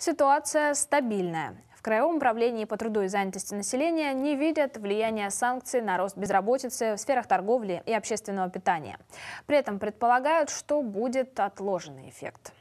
Ситуация стабильная. В Краевом управлении по труду и занятости населения не видят влияния санкций на рост безработицы в сферах торговли и общественного питания. При этом предполагают, что будет отложенный эффект.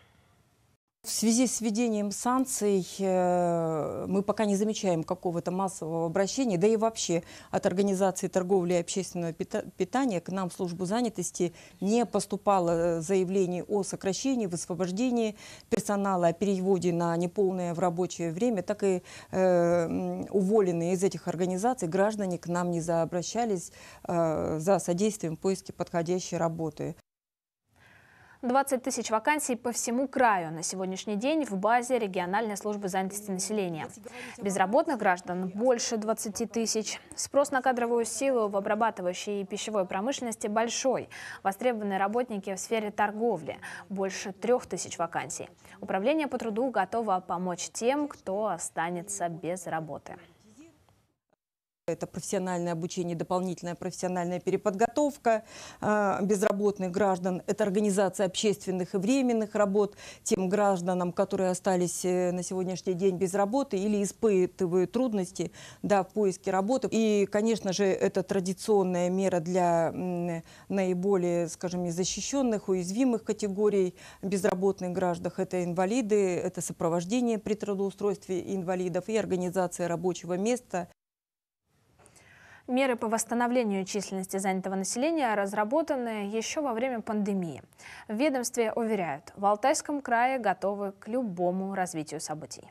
В связи с введением санкций э, мы пока не замечаем какого-то массового обращения, да и вообще от организации торговли и общественного питания к нам в службу занятости не поступало э, заявлений о сокращении, высвобождении персонала, о переводе на неполное в рабочее время, так и э, уволенные из этих организаций граждане к нам не заобращались э, за содействием в поиске подходящей работы. 20 тысяч вакансий по всему краю на сегодняшний день в базе региональной службы занятости населения. Безработных граждан больше 20 тысяч. Спрос на кадровую силу в обрабатывающей и пищевой промышленности большой. Востребованы работники в сфере торговли. Больше трех тысяч вакансий. Управление по труду готово помочь тем, кто останется без работы. Это профессиональное обучение, дополнительная профессиональная переподготовка а, безработных граждан, это организация общественных и временных работ тем гражданам, которые остались э, на сегодняшний день без работы или испытывают трудности да, в поиске работы. И, конечно же, это традиционная мера для наиболее, скажем, защищенных, уязвимых категорий безработных граждан. Это инвалиды, это сопровождение при трудоустройстве инвалидов и организация рабочего места. Меры по восстановлению численности занятого населения разработаны еще во время пандемии. В ведомстве уверяют, в Алтайском крае готовы к любому развитию событий.